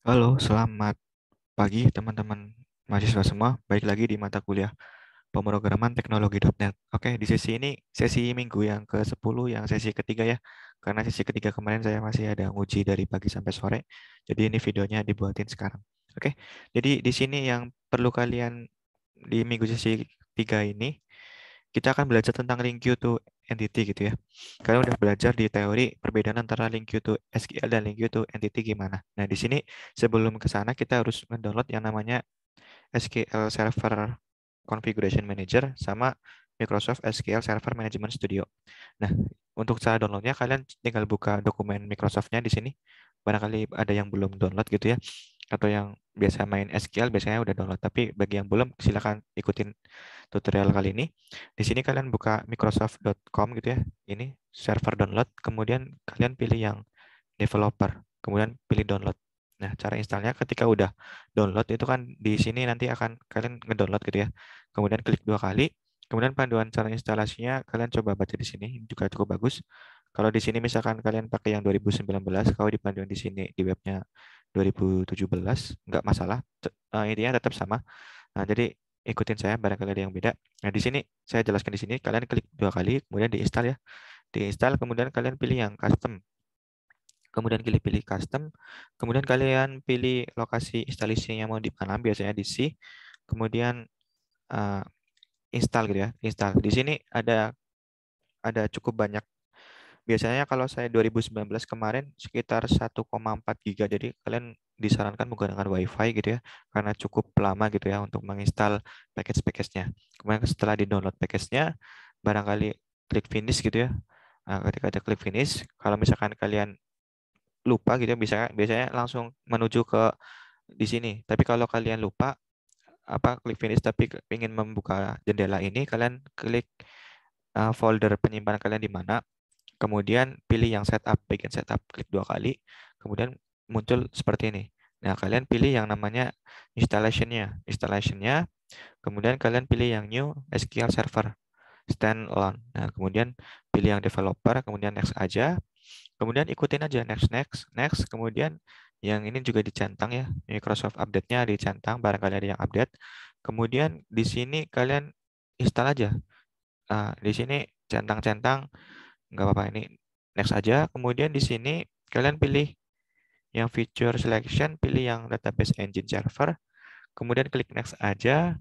Halo, selamat pagi teman-teman mahasiswa semua. Baik lagi di mata kuliah pemrograman teknologi.net. Oke, di sesi ini sesi minggu yang ke-10 yang sesi ketiga ya. Karena sesi ketiga kemarin saya masih ada nguji dari pagi sampai sore. Jadi ini videonya dibuatin sekarang. Oke. Jadi di sini yang perlu kalian di minggu sesi tiga ini kita akan belajar tentang link queue to entity gitu ya. Kalian udah belajar di teori perbedaan antara link queue to SQL dan link queue to entity gimana. Nah, di sini sebelum ke sana kita harus mendownload yang namanya SQL Server Configuration Manager sama Microsoft SQL Server Management Studio. Nah, untuk cara downloadnya kalian tinggal buka dokumen Microsoftnya di sini. Barangkali ada yang belum download gitu ya atau yang biasa main SQL biasanya udah download. Tapi bagi yang belum silahkan ikutin tutorial kali ini. Di sini kalian buka microsoft.com gitu ya. Ini server download, kemudian kalian pilih yang developer, kemudian pilih download. Nah, cara installnya ketika udah download itu kan di sini nanti akan kalian ngedownload gitu ya. Kemudian klik dua kali, kemudian panduan cara instalasinya kalian coba baca di sini, juga cukup bagus. Kalau di sini misalkan kalian pakai yang 2019, kalau di panduan di sini di webnya 2017 nggak masalah uh, intinya tetap sama nah, jadi ikutin saya barangkali ada yang beda nah di sini saya jelaskan di sini kalian klik dua kali kemudian diinstal ya diinstal kemudian kalian pilih yang custom kemudian pilih pilih custom kemudian kalian pilih lokasi instalasinya yang mau mana biasanya di C kemudian uh, install gitu ya install di sini ada ada cukup banyak biasanya kalau saya 2019 kemarin sekitar 1,4 giga jadi kalian disarankan menggunakan wifi gitu ya karena cukup lama gitu ya untuk menginstal package-package-nya kemudian setelah di download package-nya barangkali klik finish gitu ya nah, ketika ada klik finish kalau misalkan kalian lupa gitu ya, bisa biasanya langsung menuju ke di sini tapi kalau kalian lupa apa klik finish tapi ingin membuka jendela ini kalian klik eh, folder penyimpanan kalian di mana kemudian pilih yang setup, bagian setup, klik dua kali, kemudian muncul seperti ini. Nah, kalian pilih yang namanya installation-nya. Installation-nya, kemudian kalian pilih yang new SQL Server standalone. Nah, kemudian pilih yang developer, kemudian next aja. Kemudian ikutin aja next, next, next. Kemudian yang ini juga dicentang ya, Microsoft update-nya dicentang, barangkali ada yang update. Kemudian di sini kalian install aja. Nah, di sini centang-centang nggak apa-apa ini next aja kemudian di sini kalian pilih yang feature selection pilih yang database engine server kemudian klik next aja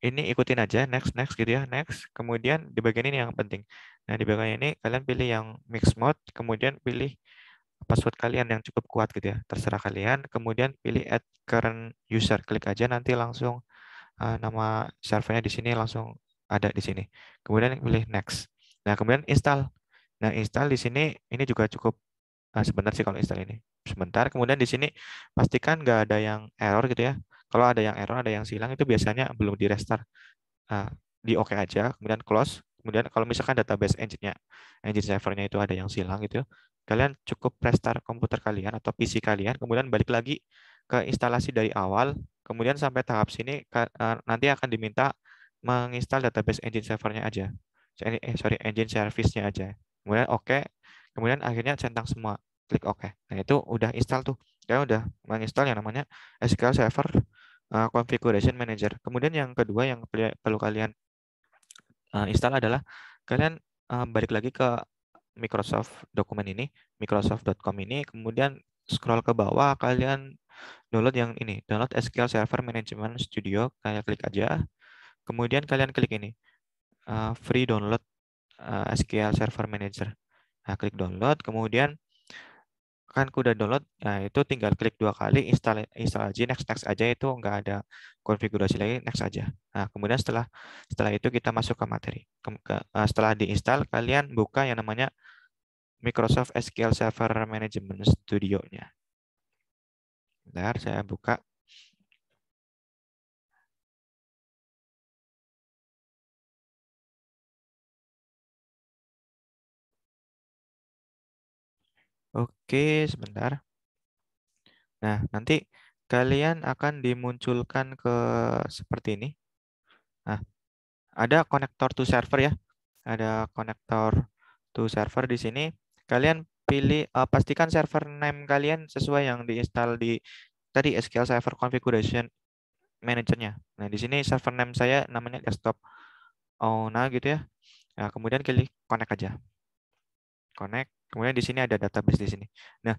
ini ikutin aja next next gitu ya next kemudian di bagian ini yang penting nah di bagian ini kalian pilih yang mix mode kemudian pilih password kalian yang cukup kuat gitu ya terserah kalian kemudian pilih add current user klik aja nanti langsung uh, nama servernya di sini langsung ada di sini kemudian pilih next Nah, kemudian install. Nah, install di sini ini juga cukup nah, sebentar sih kalau install ini. Sebentar. Kemudian di sini pastikan nggak ada yang error gitu ya. Kalau ada yang error, ada yang silang itu biasanya belum di restart. Nah, di oke okay aja, kemudian close. Kemudian kalau misalkan database engine-nya, engine servernya itu ada yang silang gitu, ya, kalian cukup restart komputer kalian atau PC kalian, kemudian balik lagi ke instalasi dari awal, kemudian sampai tahap sini eh, nanti akan diminta menginstal database engine servernya aja eh sorry engine service-nya aja. Kemudian oke, okay. kemudian akhirnya centang semua, klik oke. Okay. Nah, itu udah install tuh. Kita ya udah menginstal yang namanya SQL Server eh, Configuration Manager. Kemudian yang kedua yang perlu kalian eh, install adalah kalian eh, balik lagi ke Microsoft dokumen ini, microsoft.com ini, kemudian scroll ke bawah kalian download yang ini, download SQL Server Management Studio, kalian klik aja. Kemudian kalian klik ini, uh, free download uh, eh, SQL Server Manager. Nah, klik download, kemudian kan udah download, nah itu tinggal klik dua kali, install, install aja, next, next aja, itu nggak ada konfigurasi lagi, next aja. Nah, kemudian setelah setelah itu kita masuk ke materi. Ke, ke, uh, setelah diinstal, kalian buka yang namanya Microsoft SQL Server Management Studio-nya. Bentar, saya buka Oke, sebentar. Nah, nanti kalian akan dimunculkan ke seperti ini. Nah, ada konektor to server ya. Ada konektor to server di sini. Kalian pilih uh, pastikan server name kalian sesuai yang diinstal di tadi SQL Server Configuration Manager-nya. Nah, di sini server name saya namanya desktop Ona nah gitu ya. Nah, kemudian klik connect aja connect. Kemudian di sini ada database di sini. Nah,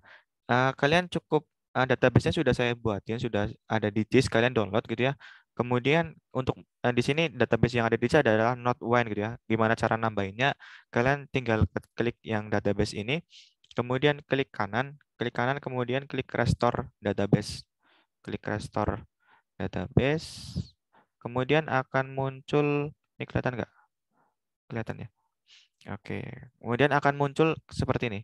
uh, kalian cukup uh, database-nya sudah saya buatin, sudah ada di disk, kalian download gitu ya. Kemudian untuk uh, di sini database yang ada di disk adalah Not One gitu ya. Gimana cara nambahinnya? Kalian tinggal klik yang database ini, kemudian klik kanan, klik kanan kemudian klik restore database. Klik restore database. Kemudian akan muncul ini kelihatan nggak? Kelihatan ya. Oke, kemudian akan muncul seperti ini.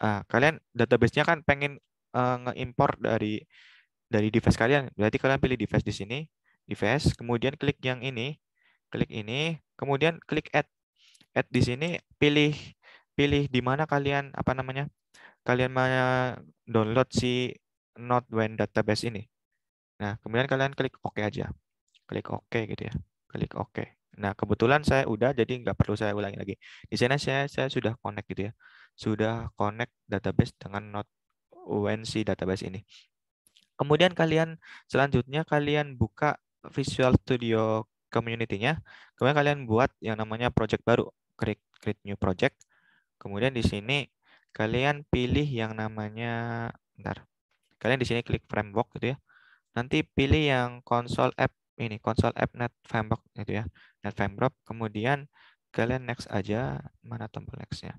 Ah, kalian database-nya kan pengen uh, eh, nge dari dari device kalian. Berarti kalian pilih device di sini, device, kemudian klik yang ini, klik ini, kemudian klik add. Add di sini pilih pilih di mana kalian apa namanya? Kalian download si not when database ini. Nah, kemudian kalian klik OK aja. Klik OK gitu ya. Klik OK. Nah, kebetulan saya udah, jadi nggak perlu saya ulangi lagi. Di sana saya, saya sudah connect gitu ya. Sudah connect database dengan not UNC database ini. Kemudian kalian selanjutnya kalian buka Visual Studio community-nya. Kemudian kalian buat yang namanya project baru, create, create new project. Kemudian di sini kalian pilih yang namanya, bentar. Kalian di sini klik framework gitu ya. Nanti pilih yang console app ini konsol app net framework itu ya net framework kemudian kalian next aja mana tombol nextnya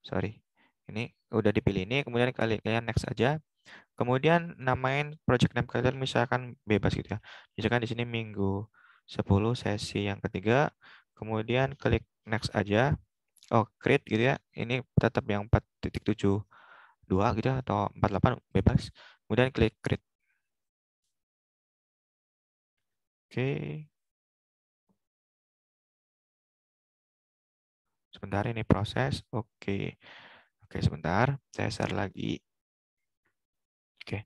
sorry ini udah dipilih ini kemudian kalian next aja kemudian namain project name kalian misalkan bebas gitu ya misalkan di sini minggu 10 sesi yang ketiga kemudian klik next aja oh create gitu ya ini tetap yang 4.72 gitu ya, atau 48 bebas kemudian klik create Oke. Sebentar ini proses. Oke. Oke, sebentar. Saya share lagi. Oke.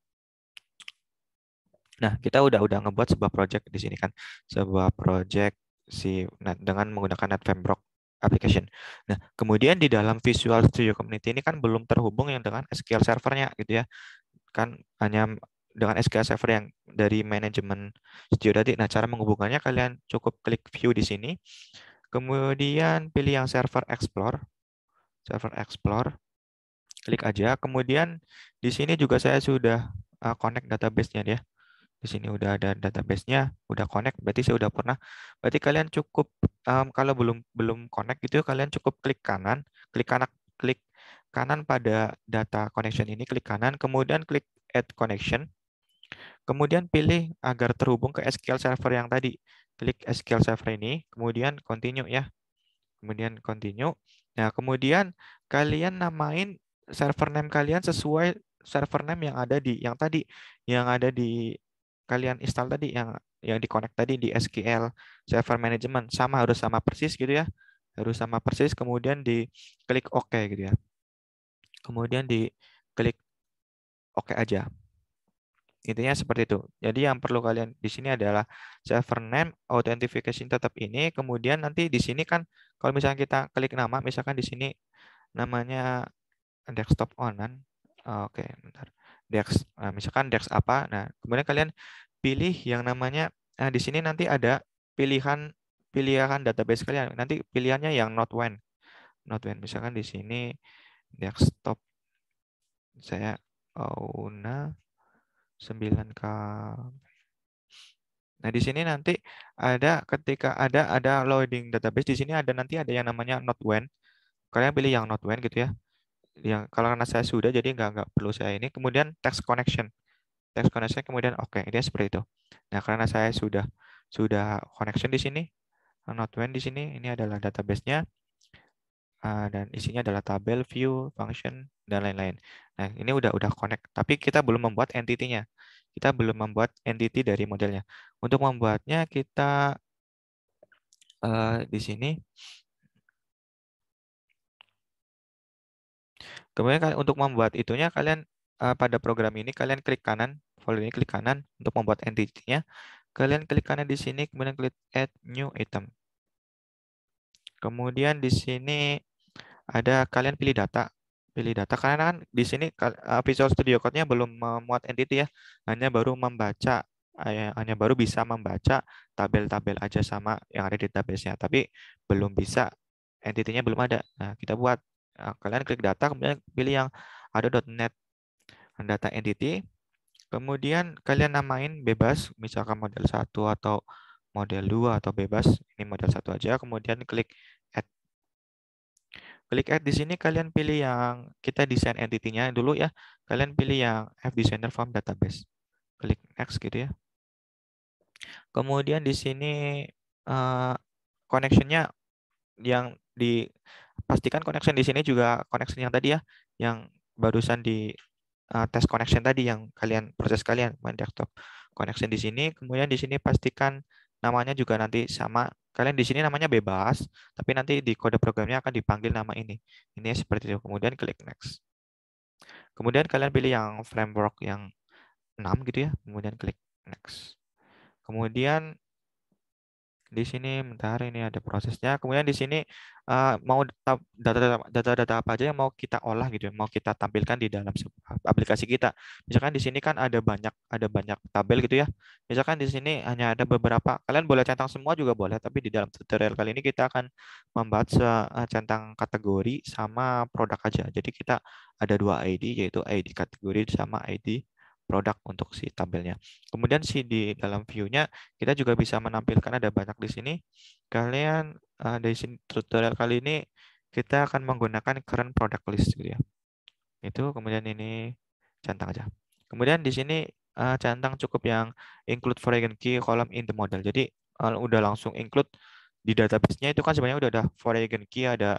Nah, kita udah udah ngebuat sebuah project di sini kan. Sebuah project si nah, dengan menggunakan NetFembrock application. Nah, kemudian di dalam Visual Studio Community ini kan belum terhubung yang dengan SQL servernya gitu ya. Kan hanya dengan SQL Server yang dari manajemen studio tadi. Nah, cara menghubungkannya kalian cukup klik view di sini. Kemudian pilih yang server explore. Server explore. Klik aja. Kemudian di sini juga saya sudah eh, connect database-nya ya. Di sini udah ada database-nya, udah connect, berarti saya udah pernah. Berarti kalian cukup um, kalau belum belum connect gitu kalian cukup klik kanan, klik kanan klik kanan pada data connection ini klik kanan kemudian klik add connection Kemudian pilih agar terhubung ke SQL Server yang tadi. Klik SQL Server ini, kemudian continue ya. Kemudian continue. Nah, kemudian kalian namain server name kalian sesuai server name yang ada di yang tadi, yang ada di kalian install tadi, yang yang di connect tadi di SQL Server Management. Sama harus sama persis gitu ya. Harus sama persis kemudian di klik OK gitu ya. Kemudian di klik OK aja. Intinya seperti itu. Jadi yang perlu kalian di sini adalah server name, authentication tetap ini, kemudian nanti di sini kan kalau misalnya kita klik nama, misalkan di sini namanya desktop onan. Oh, oke, okay, bentar. Dex, nah, misalkan Dex apa? Nah, kemudian kalian pilih yang namanya nah, di sini nanti ada pilihan pilihan database kalian. Nanti pilihannya yang not when. Not when misalkan di sini desktop saya Auna 9K. Nah, di sini nanti ada ketika ada ada loading database, di sini ada nanti ada yang namanya not when. Kalian pilih yang not when gitu ya. Yang kalau karena saya sudah jadi nggak nggak perlu saya ini. Kemudian text connection. Text connection kemudian oke, okay, ini seperti itu. Nah, karena saya sudah sudah connection di sini, not when di sini, ini adalah databasenya. Ah, dan isinya adalah tabel, view, function, dan lain-lain. Nah, ini udah udah connect, tapi kita belum membuat entity-nya. Kita belum membuat entity dari modelnya. Untuk membuatnya kita uh, di sini. Kemudian untuk membuat itunya kalian uh, pada program ini kalian klik kanan, folder ini klik kanan untuk membuat entity-nya. Kalian klik kanan di sini, kemudian klik add new item. Kemudian di sini ada kalian pilih data pilih data karena kan di sini eh, Visual Studio Code-nya belum memuat entity ya hanya baru membaca eh, hanya baru bisa membaca tabel-tabel aja sama yang ada di database-nya tapi belum bisa entity-nya belum ada nah kita buat eh, kalian klik data kemudian pilih yang ada .net nah, data entity Kemudian kalian namain bebas, misalkan model satu atau model dua atau bebas, ini model satu aja, kemudian klik Klik add di sini kalian pilih yang kita desain entity-nya dulu ya. Kalian pilih yang App Designer Form Database. Klik next gitu ya. Kemudian di sini uh, connection-nya yang dipastikan pastikan connection di sini juga connection yang tadi ya, yang barusan di uh, tes connection tadi yang kalian proses kalian main desktop connection di sini. Kemudian di sini pastikan namanya juga nanti sama. Kalian di sini namanya bebas, tapi nanti di kode programnya akan dipanggil nama ini. Ini seperti itu. Kemudian klik next. Kemudian kalian pilih yang framework yang 6 gitu ya, kemudian klik next. Kemudian di sini bentar ini ada prosesnya. Kemudian di sini eh, mau data-data apa aja yang mau kita olah gitu, ya, mau kita tampilkan di dalam aplikasi kita. Misalkan di sini kan ada banyak ada banyak tabel gitu ya. Misalkan di sini hanya ada beberapa. Kalian boleh centang semua juga boleh, tapi di dalam tutorial kali ini kita akan membahas eh, centang kategori sama produk aja. Jadi kita ada dua ID yaitu ID kategori sama ID produk untuk si tabelnya. Kemudian si di dalam view-nya kita juga bisa menampilkan ada banyak di sini. Kalian uh, dari sini tutorial kali ini kita akan menggunakan current product list gitu ya. Itu kemudian ini centang aja. Kemudian di sini uh, centang cukup yang include foreign key column in the model. Jadi uh, udah langsung include di database-nya itu kan sebenarnya udah ada foreign key, ada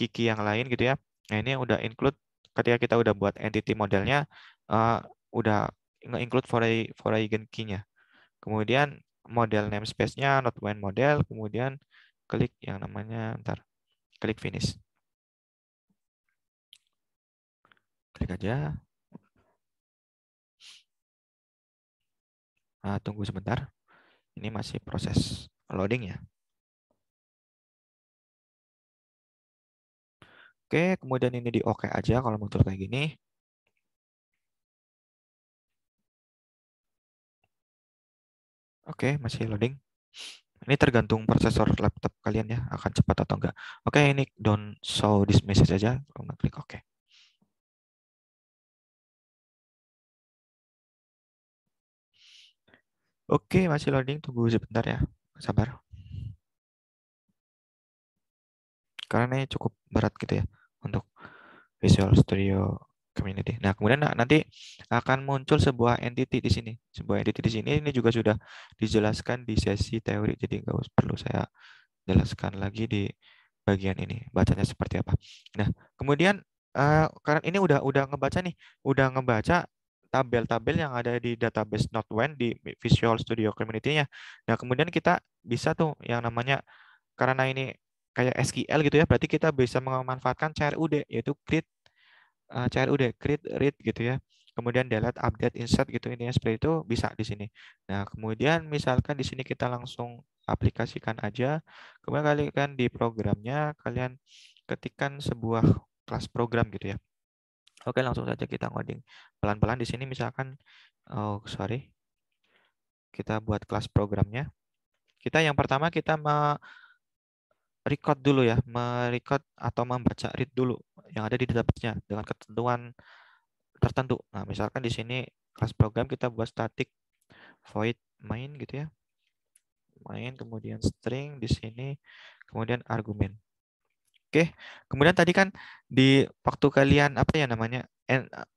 key-key yang lain gitu ya. Nah, ini udah include ketika kita udah buat entity modelnya, udah nge-include foray, foray key-nya. Kemudian model namespace-nya not when model, kemudian klik yang namanya ntar klik finish. Klik aja. Nah, tunggu sebentar. Ini masih proses loading ya. Oke, kemudian ini di oke OK aja kalau muncul kayak gini. Oke, masih loading. Ini tergantung prosesor laptop kalian ya, akan cepat atau enggak. Oke, ini don't show this message aja, kalau klik oke. Oke, masih loading, tunggu sebentar ya. Sabar. Karena ini cukup berat gitu ya untuk Visual Studio community. Nah, kemudian nah, nanti akan muncul sebuah entity di sini. Sebuah entity di sini ini juga sudah dijelaskan di sesi teori, jadi nggak perlu saya jelaskan lagi di bagian ini. Bacanya seperti apa. Nah, kemudian eh, karena ini udah udah ngebaca nih, udah ngebaca tabel-tabel yang ada di database not di Visual Studio Community-nya. Nah, kemudian kita bisa tuh yang namanya karena ini kayak SQL gitu ya, berarti kita bisa memanfaatkan CRUD yaitu create uh, eh, CRUD, create, read gitu ya. Kemudian delete, update, insert gitu ini ya, seperti itu bisa di sini. Nah, kemudian misalkan di sini kita langsung aplikasikan aja. Kemudian kalian di programnya kalian ketikkan sebuah kelas program gitu ya. Oke, langsung saja kita ngoding. Pelan-pelan di sini misalkan oh sorry. Kita buat kelas programnya. Kita yang pertama kita mau record dulu ya, merecord atau membaca read dulu yang ada di database-nya dengan ketentuan tertentu. Nah, misalkan di sini kelas program kita buat static void main gitu ya. Main kemudian string di sini kemudian argumen. Oke, kemudian tadi kan di waktu kalian apa ya namanya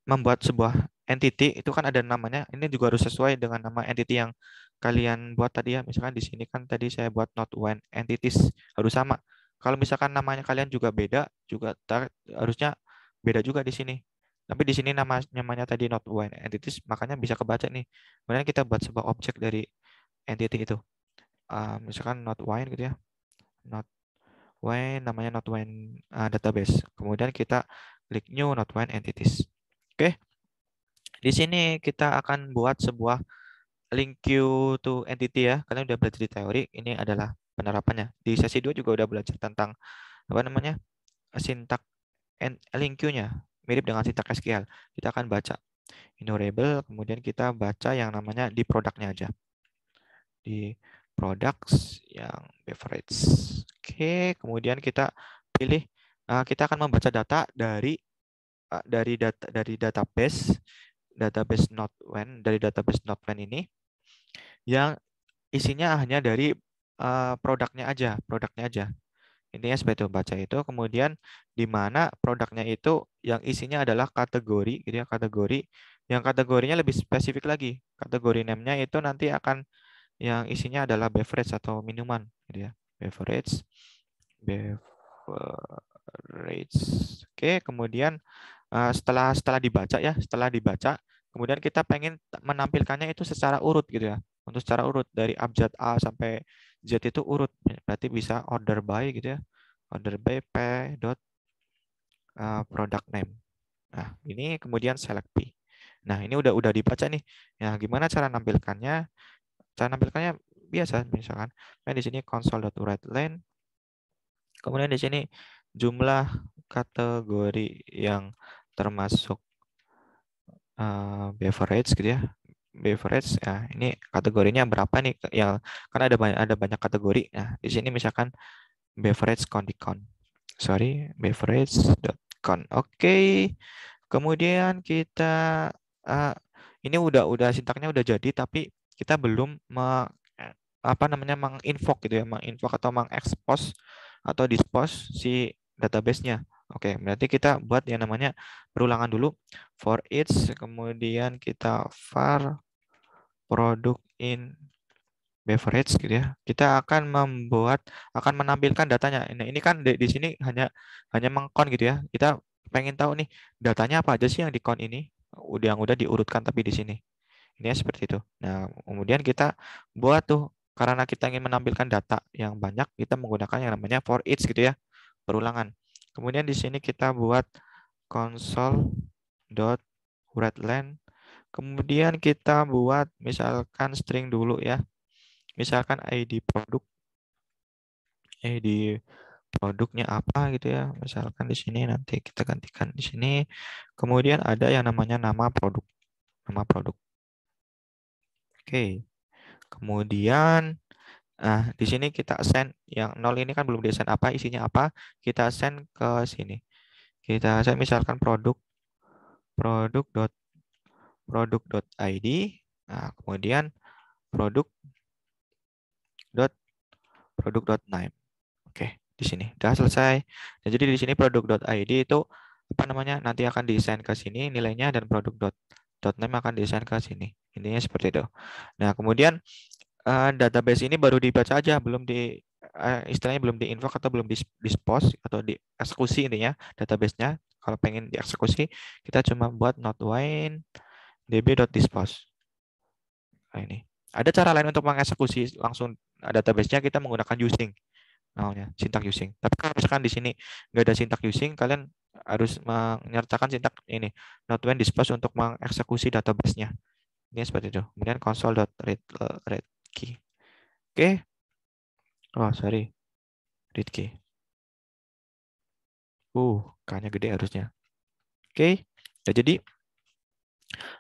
membuat sebuah entity itu kan ada namanya. Ini juga harus sesuai dengan nama entity yang kalian buat tadi ya, misalkan di sini kan tadi saya buat not when entities harus sama. Kalau misalkan namanya kalian juga beda, juga tar, harusnya beda juga di sini. Tapi di sini nama namanya tadi not when entities, makanya bisa kebaca nih. Kemudian kita buat sebuah objek dari entity itu. Uh, misalkan not when gitu ya. Not when namanya not when uh, ah, database. Kemudian kita klik new not when entities. Oke. Okay? Di sini kita akan buat sebuah link Q to entity ya. Kalian udah belajar di teori, ini adalah penerapannya. Di sesi 2 juga udah belajar tentang apa namanya? sintak link Q-nya, mirip dengan sintak SQL. Kita akan baca enumerable, kemudian kita baca yang namanya di produknya aja. Di products yang beverage. Oke, kemudian kita pilih eh, kita akan membaca data dari eh, dari data dari database database not when dari database not when ini yang isinya hanya dari uh, produknya aja, produknya aja. Intinya seperti itu baca itu. Kemudian di mana produknya itu yang isinya adalah kategori, gitu ya, kategori. Yang kategorinya lebih spesifik lagi. Kategori name-nya itu nanti akan yang isinya adalah beverage atau minuman, gitu ya. Beverage, beverage. Oke, kemudian eh, setelah setelah dibaca ya, setelah dibaca, kemudian kita pengen menampilkannya itu secara urut, gitu ya untuk secara urut dari abjad A sampai Z itu urut berarti bisa order by gitu ya order by P dot eh, product name nah ini kemudian select P nah ini udah udah dibaca nih nah gimana cara nampilkannya cara nampilkannya biasa misalkan nah, di sini console.write line kemudian di sini jumlah kategori yang termasuk uh, beverage gitu ya beverage ya ini kategorinya berapa nih ya karena ada banyak ada banyak kategori nah di sini misalkan beverage con sorry beverage.con oke okay. kemudian kita uh, ini udah udah sintaknya udah jadi tapi kita belum me, apa namanya menginfo gitu ya menginfo atau mengekspos atau dispos si database-nya Oke, berarti kita buat yang namanya perulangan dulu. For each, kemudian kita far product in beverage gitu ya. Kita akan membuat akan menampilkan datanya. Nah, ini kan di, di sini hanya hanya mengkon gitu ya. Kita pengen tahu nih datanya apa aja sih yang di kon ini udah yang udah diurutkan tapi di sini. Ini ya seperti itu. Nah, kemudian kita buat tuh karena kita ingin menampilkan data yang banyak, kita menggunakan yang namanya for each gitu ya, perulangan. Kemudian di sini kita buat console.readline. Kemudian kita buat misalkan string dulu ya. Misalkan ID produk. ID produknya apa gitu ya. Misalkan di sini nanti kita gantikan di sini. Kemudian ada yang namanya nama produk. Nama produk. Oke. Kemudian Nah, di sini kita send yang nol ini kan belum desain apa, isinya apa, kita send ke sini. Kita send misalkan produk produk dot produk dot id, nah, kemudian produk dot produk dot name. Oke, di sini sudah selesai. Nah, jadi di sini produk dot id itu apa namanya nanti akan desain ke sini nilainya dan produk dot dot name akan desain ke sini. Intinya seperti itu. Nah, kemudian uh, database ini baru dibaca aja, belum di uh, istilahnya belum diinfo atau belum dispos atau dieksekusi ini ya databasenya. Kalau pengen dieksekusi, kita cuma buat not notwine db.dispose. Nah, ini. Ada cara lain untuk mengeksekusi langsung databasenya kita menggunakan using namanya sintak using. Tapi kalau misalkan di sini nggak ada sintak using, kalian harus menyertakan sintak ini not when dispose untuk mengeksekusi databasenya. Ini seperti itu. Kemudian console.read read eh, Ritki. Oke. Okay. Oh, sorry. Ritki. Uh, kayaknya gede harusnya. Oke. Okay. Ya, jadi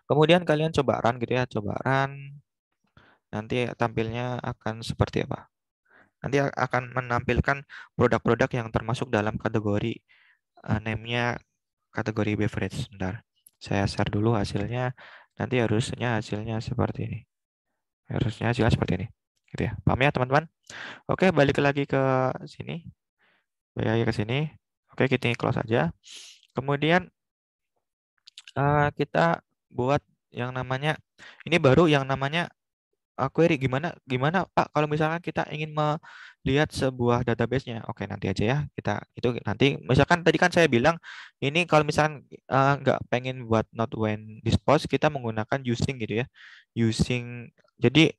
kemudian kalian coba run gitu ya. Coba run. Nanti tampilnya akan seperti apa? Nanti akan menampilkan produk-produk yang termasuk dalam kategori uh, name-nya kategori beverage. Sebentar. Saya share dulu hasilnya. Nanti harusnya hasilnya seperti ini harusnya juga seperti ini gitu ya paham ya teman-teman oke balik lagi ke sini balik lagi ke sini oke kita close aja kemudian eh, kita buat yang namanya ini baru yang namanya query gimana gimana Pak kalau misalkan kita ingin melihat sebuah databasenya, Oke, nanti aja ya. Kita itu nanti misalkan tadi kan saya bilang ini kalau misalkan uh, pengen buat not when dispose kita menggunakan using gitu ya. Using jadi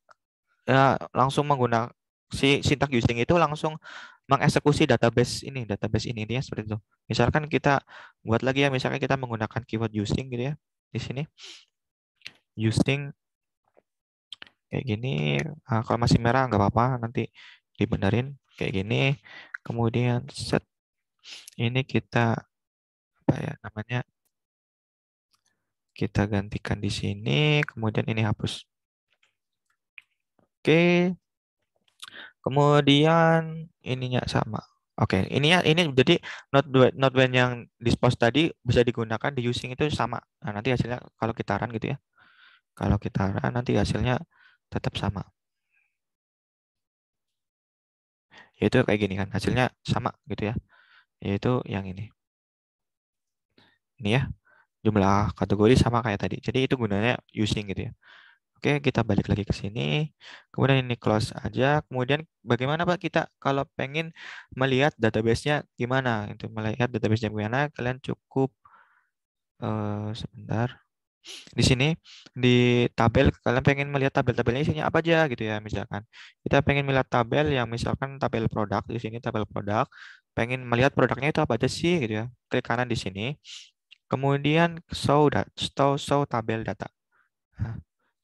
ya, langsung menggunakan si sintak using itu langsung mengeksekusi database ini, database ini ya seperti itu. Misalkan kita buat lagi ya, misalkan kita menggunakan keyword using gitu ya di sini. Using kayak gini nah, kalau masih merah nggak apa-apa nanti dibenerin kayak gini kemudian set ini kita apa ya namanya kita gantikan di sini kemudian ini hapus oke kemudian ininya sama oke ini ya ini jadi not not when yang dispose tadi bisa digunakan di using itu sama nah, nanti hasilnya kalau kita run gitu ya kalau kita run nanti hasilnya tetap sama. Yaitu kayak gini kan, hasilnya sama gitu ya. Yaitu yang ini. Ini ya, jumlah kategori sama kayak tadi. Jadi itu gunanya using gitu ya. Oke, kita balik lagi ke sini. Kemudian ini close aja. Kemudian bagaimana Pak kita kalau pengen melihat database-nya gimana? Untuk melihat database-nya gimana? Kalian cukup uh, sebentar di sini di tabel kalian pengen melihat tabel-tabelnya isinya apa aja gitu ya misalkan kita pengen melihat tabel yang misalkan tabel produk di sini tabel produk pengen melihat produknya itu apa aja sih gitu ya klik kanan di sini kemudian show dat show show tabel data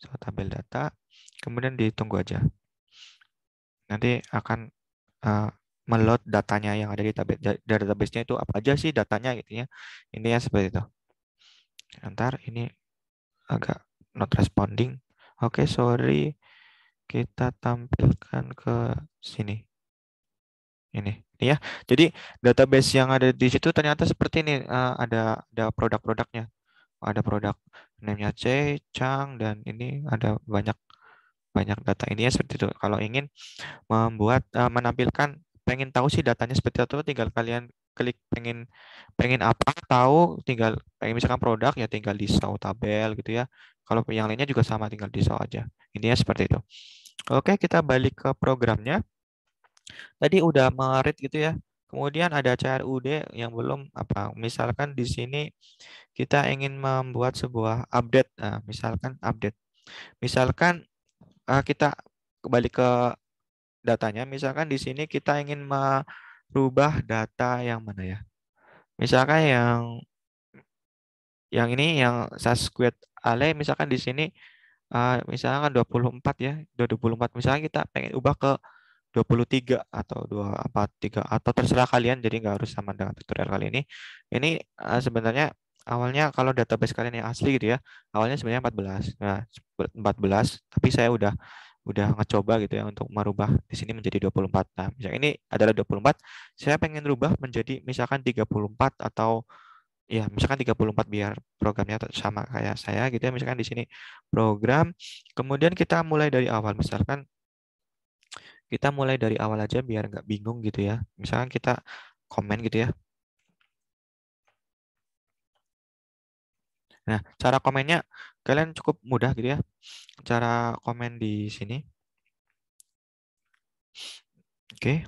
show tabel data kemudian ditunggu aja nanti akan uh, meload datanya yang ada di tabel database-nya itu apa aja sih datanya gitu ya intinya seperti itu ntar ini agak not responding. Oke, okay, sorry. Kita tampilkan ke sini. Ini, ini ya. Jadi database yang ada di situ ternyata seperti ini uh, ada ada produk-produknya. Ada produk namanya C, Chang dan ini ada banyak banyak data ini ya. seperti itu. Kalau ingin membuat uh, menampilkan pengen tahu sih datanya seperti itu tinggal kalian klik pengen pengen apa tahu tinggal pengen misalkan produk ya tinggal di show tabel gitu ya kalau yang lainnya juga sama tinggal di show aja intinya seperti itu oke kita balik ke programnya tadi udah merit gitu ya kemudian ada CRUD yang belum apa misalkan di sini kita ingin membuat sebuah update nah, misalkan update misalkan eh, kita kembali ke datanya misalkan di sini kita ingin me rubah data yang mana ya? Misalkan yang yang ini yang sasquid ale misalkan di sini uh, misalkan 24 ya, 24 misalkan kita pengen ubah ke 23 atau empat tiga atau terserah kalian jadi nggak harus sama dengan tutorial kali ini. Ini uh, sebenarnya awalnya kalau database kalian yang asli gitu ya, awalnya sebenarnya 14. Nah, 14 tapi saya udah udah ngecoba gitu ya untuk merubah di sini menjadi 24. Nah, misalnya ini adalah 24, saya pengen rubah menjadi misalkan 34 atau ya misalkan 34 biar programnya sama kayak saya gitu ya. Misalkan di sini program, kemudian kita mulai dari awal misalkan kita mulai dari awal aja biar nggak bingung gitu ya. Misalkan kita komen gitu ya, Nah, cara komennya kalian cukup mudah gitu ya. Cara komen di sini. Oke.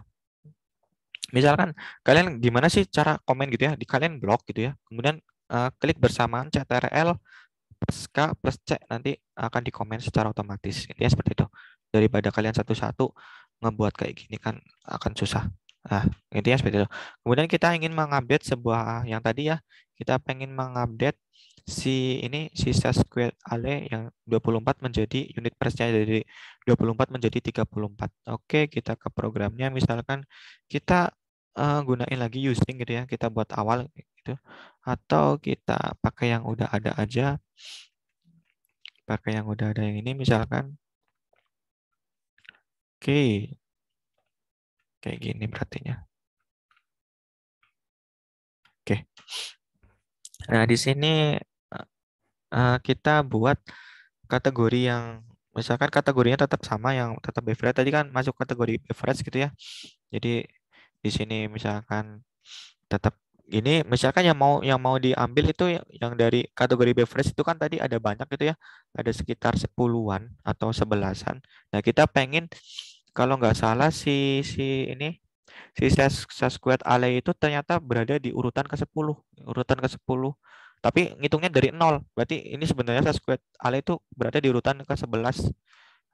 Misalkan kalian gimana sih cara komen gitu ya? Di kalian blog gitu ya. Kemudian uh, klik bersamaan CTRL plus K plus C nanti akan dikomen secara otomatis gitu ya seperti itu. Daripada kalian satu-satu ngebuat kayak gini kan akan susah. Nah, intinya seperti itu. Kemudian kita ingin mengupdate sebuah yang tadi ya, kita pengen mengupdate si ini si square ale yang 24 menjadi unit persnya dari 24 menjadi 34. Oke, kita ke programnya misalkan kita uh, gunain lagi using gitu ya, kita buat awal gitu atau kita pakai yang udah ada aja. Pakai yang udah ada yang ini misalkan. Oke. Kayak gini berartinya. Oke. Nah, di sini uh, kita buat kategori yang misalkan kategorinya tetap sama yang tetap beverage tadi kan masuk kategori beverage gitu ya. Jadi di sini misalkan tetap ini misalkan yang mau yang mau diambil itu ya, yang dari kategori beverage itu kan tadi ada banyak gitu ya. Ada sekitar sepuluhan atau sebelasan. Nah, kita pengen kalau nggak salah si si ini si Sasquatch Ale itu ternyata berada di urutan ke-10, urutan ke-10 tapi ngitungnya dari nol. Berarti ini sebenarnya sasquatch Ale itu berada di urutan ke-11.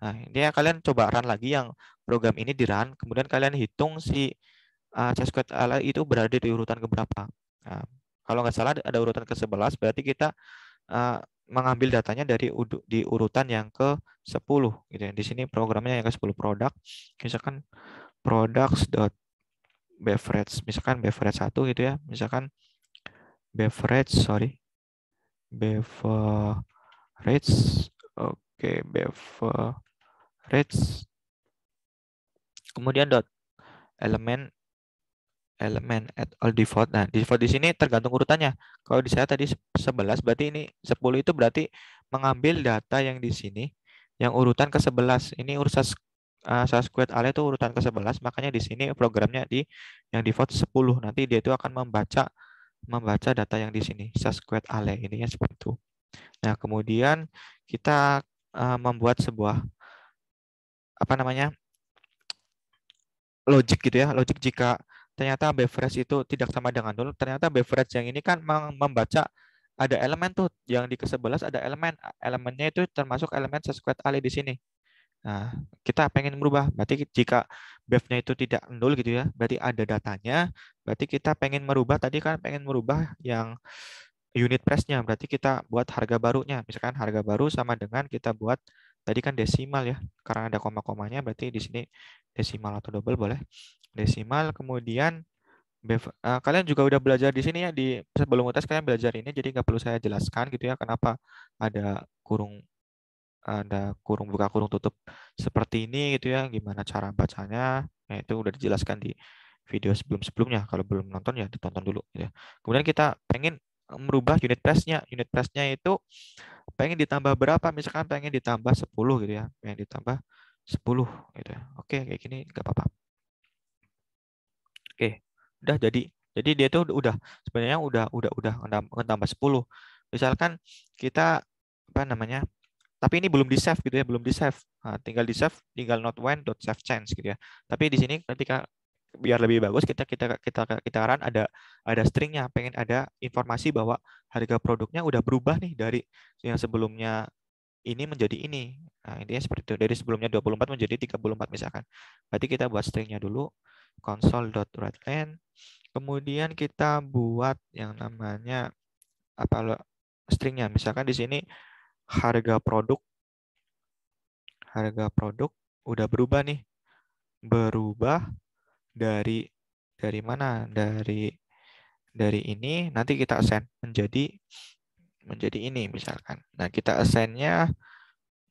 Nah, ini ya kalian coba run lagi yang program ini di run, kemudian kalian hitung si uh, Ale itu berada di urutan ke berapa. Nah, kalau nggak salah ada urutan ke-11, berarti kita uh, mengambil datanya dari di urutan yang ke-10 gitu ya. Di sini programnya yang ke-10 produk. Misalkan products beverage misalkan beverage satu gitu ya misalkan beverage sorry beverage oke okay, beverage kemudian dot elemen elemen at all default nah default di sini tergantung urutannya kalau di saya tadi 11 berarti ini 10 itu berarti mengambil data yang di sini yang urutan ke 11 ini urusan uh, eh, squared array itu urutan ke 11 makanya di sini programnya di yang default 10 nanti dia itu akan membaca membaca data yang di sini, sasquat ale, ya seperti itu. Nah, kemudian kita eh, membuat sebuah apa namanya? logic gitu ya, logik jika ternyata beverage itu tidak sama dengan dulu. ternyata beverage yang ini kan membaca ada elemen tuh yang di ke-11 ada elemen, elemennya itu termasuk elemen sasquat ale di sini. Nah, kita pengen merubah. Berarti jika BEF-nya itu tidak nol gitu ya, berarti ada datanya. Berarti kita pengen merubah tadi kan pengen merubah yang unit price-nya. Berarti kita buat harga barunya. Misalkan harga baru sama dengan kita buat tadi kan desimal ya. Karena ada koma-komanya berarti di sini desimal atau double boleh. Desimal kemudian BEF, uh, eh, kalian juga udah belajar di sini ya di sebelum tes kalian belajar ini jadi nggak perlu saya jelaskan gitu ya kenapa ada kurung ada kurung buka kurung tutup seperti ini gitu ya gimana cara bacanya nah itu udah dijelaskan di video sebelum-sebelumnya kalau belum nonton ya ditonton dulu gitu ya. kemudian kita pengen merubah unit price-nya unit price-nya itu pengen ditambah berapa misalkan pengen ditambah 10 gitu ya pengen ditambah 10 gitu ya oke kayak gini nggak apa-apa oke udah jadi jadi dia tuh udah sebenarnya udah udah udah nambah 10 misalkan kita apa namanya tapi ini belum di save gitu ya belum di save nah, tinggal di save tinggal not when dot save change gitu ya tapi di sini ketika biar lebih bagus kita kita kita kita run ada ada stringnya pengen ada informasi bahwa harga produknya udah berubah nih dari yang sebelumnya ini menjadi ini nah intinya seperti itu dari sebelumnya 24 menjadi 34 misalkan berarti kita buat stringnya dulu console dot console.writeLn kemudian kita buat yang namanya apa lo stringnya misalkan di sini harga produk harga produk udah berubah nih. Berubah dari dari mana? Dari dari ini nanti kita assign menjadi menjadi ini misalkan. Nah, kita assignnya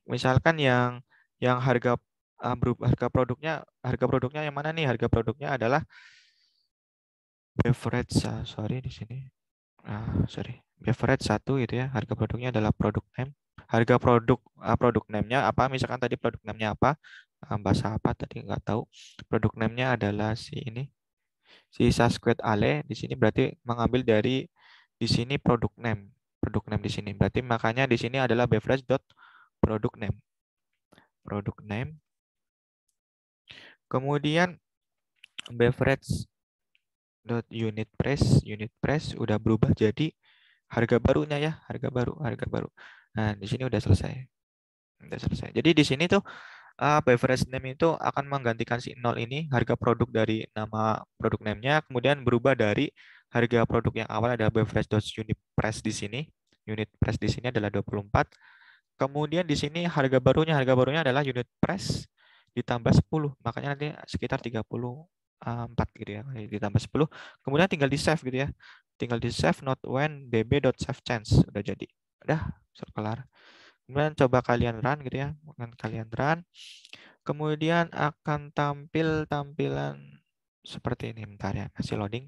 misalkan yang yang harga ah, berubah harga produknya harga produknya yang mana nih? Harga produknya adalah beverage sorry di sini. Ah, sorry. Beverage satu gitu ya. Harga produknya adalah produk M harga produk uh, produk name-nya apa misalkan tadi produk name-nya apa uh, eh, bahasa apa tadi nggak tahu produk name-nya adalah si ini si Sasquatch Ale di sini berarti mengambil dari di sini produk name produk name di sini berarti makanya di sini adalah beverage dot produk name produk name kemudian beverage dot unit press unit press udah berubah jadi harga barunya ya harga baru harga baru Nah, di sini udah selesai. Udah selesai. Jadi di sini tuh uh, beverage name itu akan menggantikan si nol ini harga produk dari nama produk name-nya kemudian berubah dari harga produk yang awal adalah beverage unit price di sini. Unit price di sini adalah 24. Kemudian di sini harga barunya harga barunya adalah unit price ditambah 10. Makanya nanti sekitar 30 eh, empat gitu ya ditambah 10 kemudian tinggal di save gitu ya tinggal di save not when db.save change udah jadi Udah, kelar. Kemudian coba kalian run gitu ya, dengan kalian run. Kemudian akan tampil tampilan seperti ini. Bentar ya, masih loading.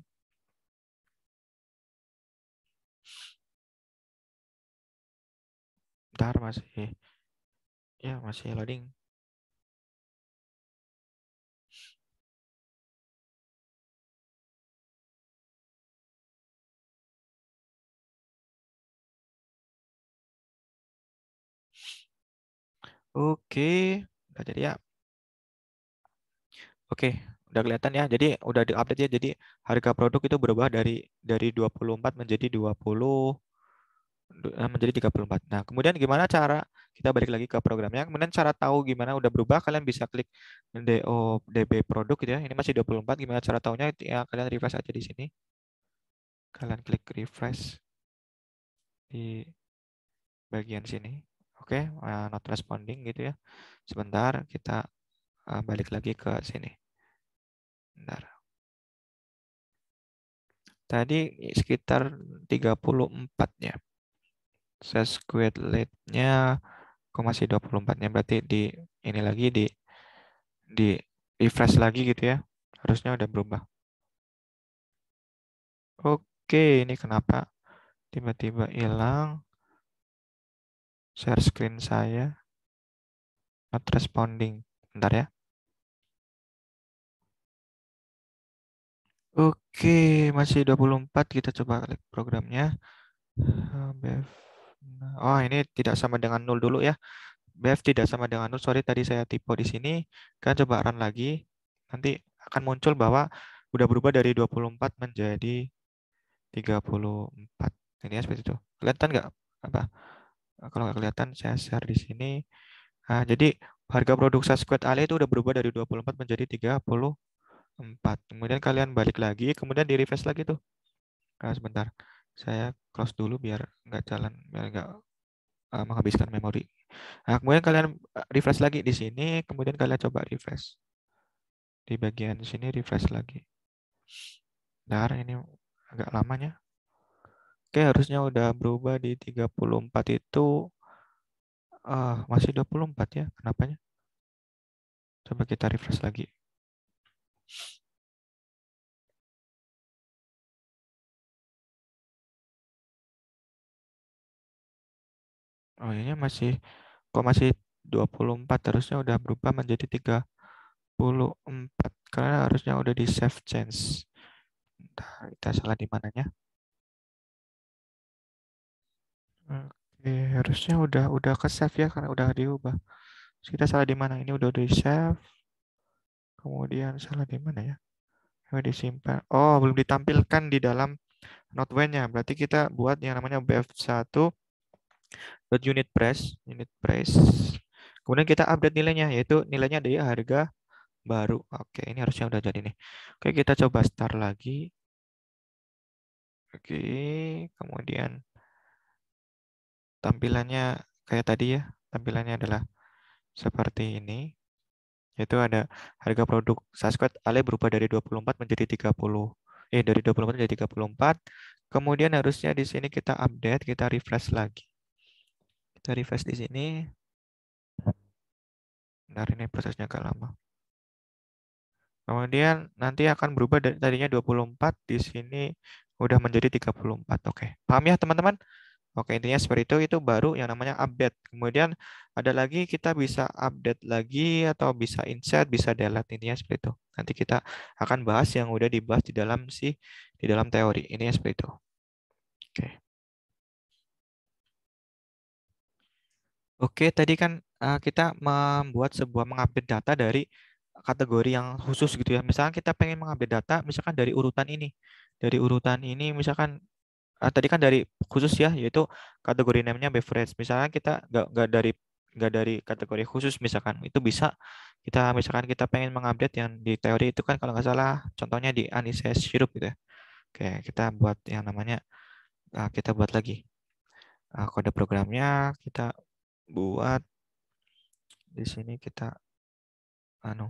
Bentar masih. Ya, masih loading. Oke, udah jadi ya. Oke, udah kelihatan ya. Jadi udah diupdate ya. Jadi harga produk itu berubah dari dari 24 menjadi 20 eh, menjadi 34. Nah, kemudian gimana cara kita balik lagi ke programnya. Kemudian cara tahu gimana udah berubah kalian bisa klik DO DB produk gitu ya. Ini masih 24 gimana cara tahunya ya kalian refresh aja di sini. Kalian klik refresh di bagian sini. Oke, okay, eh, not responding gitu ya. Sebentar, kita eh, balik lagi ke sini. Bentar. Tadi sekitar 34 ya. Sesquid nya kok masih 24 nya berarti di ini lagi di di refresh lagi gitu ya. Harusnya udah berubah. Oke, okay, ini kenapa tiba-tiba hilang? share screen saya not responding bentar ya Oke, masih 24 kita coba klik programnya. Nah, oh, ini tidak sama dengan nol dulu ya. BF tidak sama dengan nol. Sorry, tadi saya typo di sini. Kan coba run lagi. Nanti akan muncul bahwa udah berubah dari 24 menjadi 34. Ini ya seperti itu. Kelihatan nggak? Apa? Eh, kalau nggak kelihatan saya share di sini. Nah, jadi harga produk Sasquatch ali itu udah berubah dari 24 menjadi 34. Kemudian kalian balik lagi, kemudian di refresh lagi tuh. Nah, sebentar, saya close dulu biar nggak jalan, biar nggak uh, menghabiskan memori. Nah, kemudian kalian refresh lagi di sini, kemudian kalian coba refresh. Di bagian sini refresh lagi. Nah ini agak lamanya. Oke, harusnya udah berubah di 34 itu uh, masih 24 ya. Kenapanya? Coba kita refresh lagi. Oh, ini masih kok masih 24 harusnya udah berubah menjadi 34 karena harusnya udah di save change. Entah, kita salah di mananya. Oke, harusnya udah udah ke save ya karena udah diubah. Terus kita salah di mana? Ini udah di save. Kemudian salah di mana ya? Ini disimpan. Oh, belum ditampilkan di dalam Notwendnya. nya Berarti kita buat yang namanya bf1 unit press, unit price. Kemudian kita update nilainya yaitu nilainya dari ya, harga baru. Oke, ini harusnya udah jadi nih. Oke, kita coba start lagi. Oke, kemudian tampilannya kayak tadi ya, tampilannya adalah seperti ini. Yaitu ada harga produk Sasquatch Ale berubah dari 24 menjadi 30. Eh dari 24 menjadi 34. Kemudian harusnya di sini kita update, kita refresh lagi. Kita refresh di sini. Bentar ini prosesnya agak lama. Kemudian nanti akan berubah dari tadinya 24 di sini udah menjadi 34. Oke. Paham ya teman-teman? Oke, intinya seperti itu. Itu baru yang namanya update. Kemudian ada lagi kita bisa update lagi atau bisa insert, bisa delete intinya seperti itu. Nanti kita akan bahas yang udah dibahas di dalam si di dalam teori. Ini seperti itu. Oke. Oke, tadi kan eh, kita membuat sebuah mengupdate data dari kategori yang khusus gitu ya. Misalkan kita pengen mengupdate data misalkan dari urutan ini. Dari urutan ini misalkan ah, tadi kan dari khusus ya yaitu kategori namanya beverage misalnya kita nggak nggak dari nggak dari kategori khusus misalkan itu bisa kita misalkan kita pengen mengupdate yang di teori itu kan kalau nggak salah contohnya di anise sirup gitu ya. Oke kita buat yang namanya eh, kita buat lagi eh, kode programnya kita buat di sini kita anu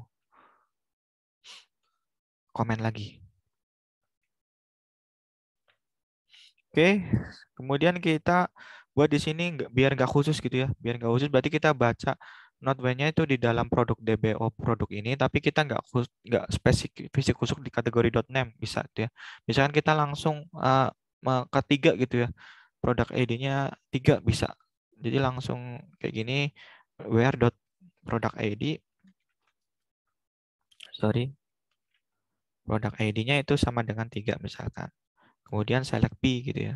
komen lagi Oke, kemudian kita buat di sini biar nggak khusus gitu ya. Biar nggak khusus berarti kita baca not when-nya itu di dalam produk DBO produk ini, tapi kita nggak khusus, nggak spesifik khusus di kategori .name bisa gitu ya. Misalkan kita langsung uh, ke tiga gitu ya, produk ID-nya tiga bisa. Jadi langsung kayak gini where dot product ID sorry produk ID-nya itu sama dengan tiga misalkan kemudian select B gitu ya.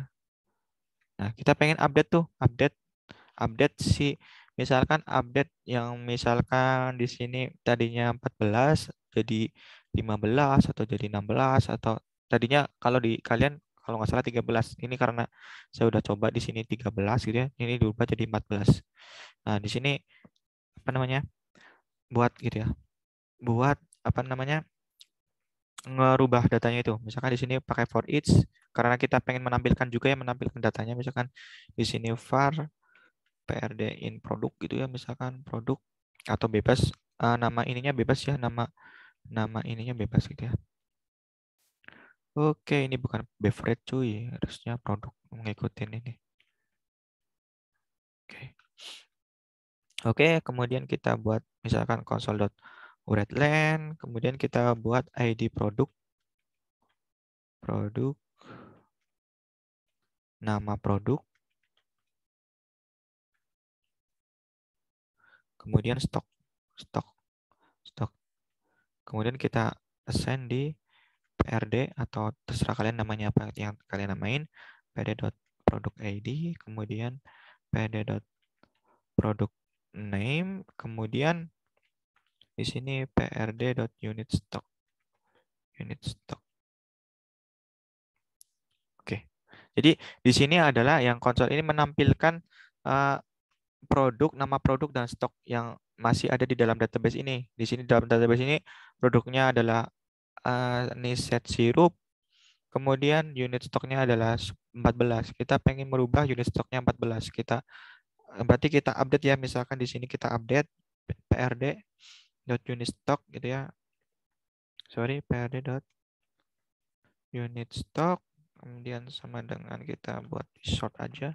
Nah, kita pengen update tuh, update update si misalkan update yang misalkan di sini tadinya 14 jadi 15 atau jadi 16 atau tadinya kalau di kalian kalau nggak salah 13. Ini karena saya udah coba di sini 13 gitu ya. Ini diubah jadi 14. Nah, di sini apa namanya? buat gitu ya. Buat apa namanya? ngerubah datanya itu. Misalkan di sini pakai for each karena kita pengen menampilkan juga yang menampilkan datanya. Misalkan di sini var prd in produk gitu ya. Misalkan produk atau bebas uh, nama ininya bebas ya nama nama ininya bebas gitu ya. Oke, ini bukan beverage cuy, harusnya produk mengikuti ini. Oke. Oke, kemudian kita buat misalkan console.com urat land, kemudian kita buat ID produk, produk, nama produk, kemudian stok, stok, stok. Kemudian kita assign di PRD atau terserah kalian namanya apa yang kalian namain, produk ID, kemudian produk name, kemudian di sini prd dot Unit stock. Oke. Jadi di sini adalah yang konsol ini menampilkan uh, produk, nama produk dan stok yang masih ada di dalam database ini. Di sini dalam database ini produknya adalah uh, eh, ini set sirup, kemudian unit stoknya adalah 14. Kita pengen merubah unit stoknya 14. Kita berarti kita update ya misalkan di sini kita update PRD dot unit stock gitu ya sorry prd dot unit stock kemudian sama dengan kita buat short aja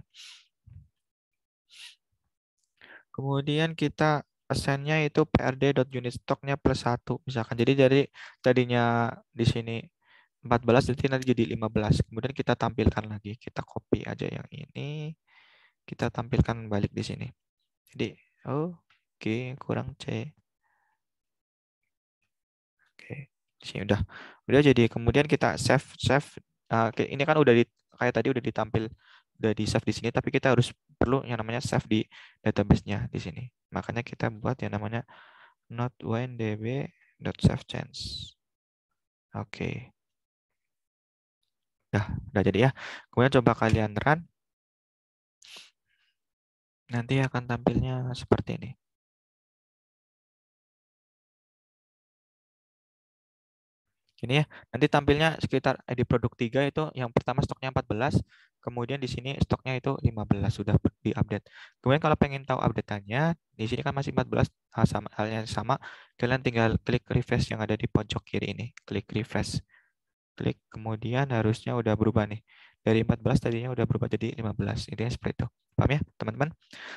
kemudian kita assignnya itu prd dot unit stocknya plus satu misalkan jadi dari tadinya di sini 14 jadi nanti jadi 15 kemudian kita tampilkan lagi kita copy aja yang ini kita tampilkan balik di sini jadi oh, oke okay, kurang c di sini udah udah jadi kemudian kita save save uh, ini kan udah di, kayak tadi udah ditampil udah di save di sini tapi kita harus perlu yang namanya save di database-nya di sini makanya kita buat yang namanya not dot save change oke okay. dah udah jadi ya. Kemudian coba kalian run. Nanti akan tampilnya seperti ini. gini ya. Nanti tampilnya sekitar eh, di produk 3 itu yang pertama stoknya 14, kemudian di sini stoknya itu 15 sudah diupdate Kemudian kalau pengen tahu update update-annya, di sini kan masih 14 ah, hal sama halnya sama. Kalian tinggal klik refresh yang ada di pojok kiri ini, klik refresh. Klik kemudian harusnya udah berubah nih. Dari 14 tadinya udah berubah jadi 15. Intinya seperti itu. Paham ya, teman-teman?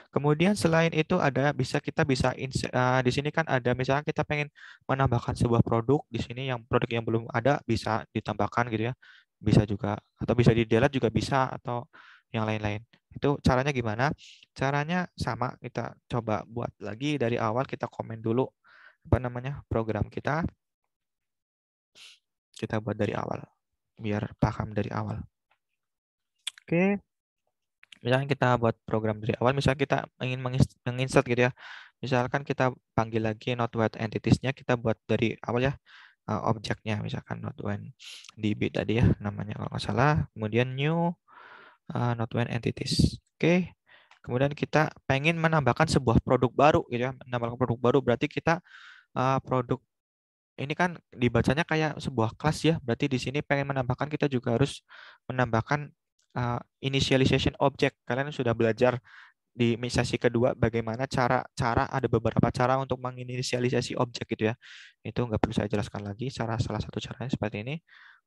Kemudian selain itu ada bisa kita bisa uh, di sini kan ada misalnya kita pengen menambahkan sebuah produk di sini yang produk yang belum ada bisa ditambahkan gitu ya. Bisa juga atau bisa di delete juga bisa atau yang lain-lain. Itu caranya gimana? Caranya sama, kita coba buat lagi dari awal kita komen dulu apa namanya program kita. Kita buat dari awal biar paham dari awal. Oke. Misalkan kita buat program dari awal, misalkan kita ingin menginsert gitu ya. Misalkan kita panggil lagi node entities-nya, kita buat dari awal ya eh, objeknya misalkan not when db tadi ya namanya kalau nggak salah kemudian new uh, not when entities oke okay. kemudian kita pengen menambahkan sebuah produk baru gitu ya menambahkan produk baru berarti kita uh, produk ini kan dibacanya kayak sebuah kelas ya berarti di sini pengen menambahkan kita juga harus menambahkan uh, initialization object. Kalian sudah belajar di misasi kedua bagaimana cara cara ada beberapa cara untuk menginisialisasi objek gitu ya. Itu nggak perlu saya jelaskan lagi. Cara salah satu caranya seperti ini.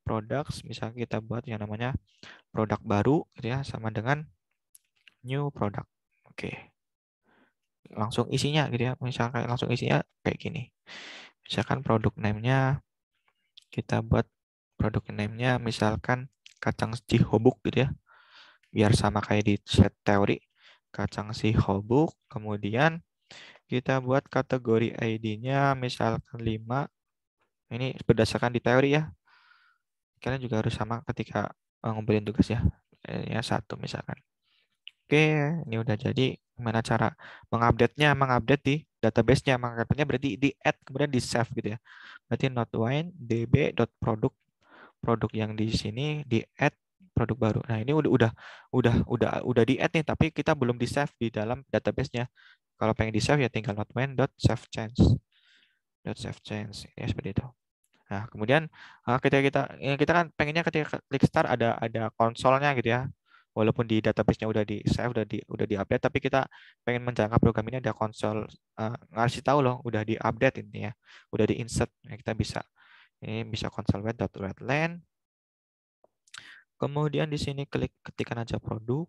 Products misalnya kita buat yang namanya produk baru gitu ya sama dengan new product. Oke. Langsung isinya gitu ya. Misalkan langsung isinya kayak gini. Misalkan produk name-nya kita buat produk name-nya misalkan kacang si hobuk gitu ya. Biar sama kayak di set teori. Kacang si hobuk, kemudian kita buat kategori ID-nya misalkan 5. Ini berdasarkan di teori ya. Kalian juga harus sama ketika eh, ngumpulin tugas ya. Ya satu misalkan. Oke, ini udah jadi. Gimana cara mengupdate-nya? Mengupdate di database-nya. Mengupdate-nya berarti di add kemudian di save gitu ya. Berarti not wine db.product produk yang di sini di add produk baru. Nah, ini udah udah udah udah udah di add nih tapi kita belum di save di dalam database-nya. Kalau pengen di save ya tinggal save change. .save change ya seperti itu. Nah, kemudian eh, ketika kita ya, kita kan pengennya ketika klik start ada ada konsolnya gitu ya. Walaupun di database-nya udah di save, udah di udah di update, tapi kita pengen menjangkau program ini ada konsol uh, ngasih tahu loh, udah di update ini ya udah di insert, ya, kita bisa ini bisa konsol web.wetland. Kemudian di sini klik ketikan aja produk.